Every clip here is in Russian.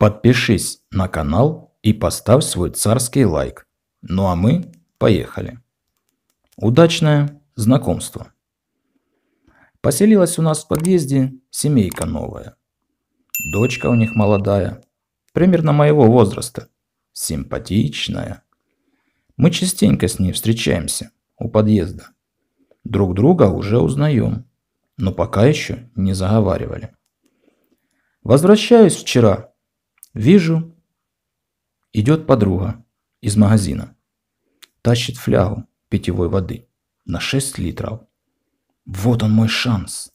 Подпишись на канал и поставь свой царский лайк. Ну а мы поехали. Удачное знакомство. Поселилась у нас в подъезде семейка новая. Дочка у них молодая, примерно моего возраста, симпатичная. Мы частенько с ней встречаемся у подъезда. Друг друга уже узнаем, но пока еще не заговаривали. Возвращаюсь вчера Вижу, идет подруга из магазина. Тащит флягу питьевой воды на 6 литров. Вот он мой шанс.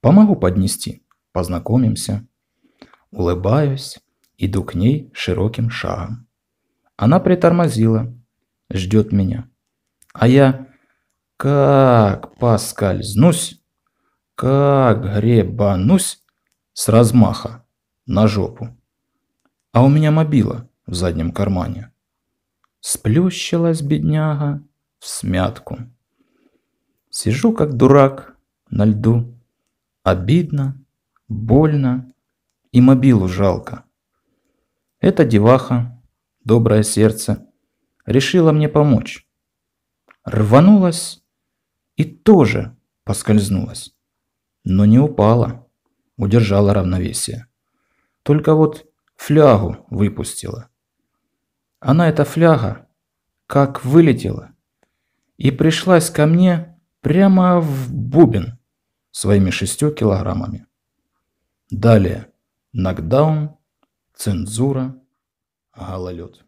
Помогу поднести, познакомимся. Улыбаюсь, иду к ней широким шагом. Она притормозила, ждет меня. А я как поскользнусь, как гребанусь с размаха на жопу. А у меня мобила в заднем кармане. Сплющилась бедняга в смятку. Сижу как дурак на льду. Обидно, больно и мобилу жалко. Эта деваха, доброе сердце, решила мне помочь. Рванулась и тоже поскользнулась, но не упала, удержала равновесие. Только вот Флягу выпустила. Она эта фляга как вылетела и пришлась ко мне прямо в бубен своими шестью килограммами. Далее нокдаун, цензура, гололед.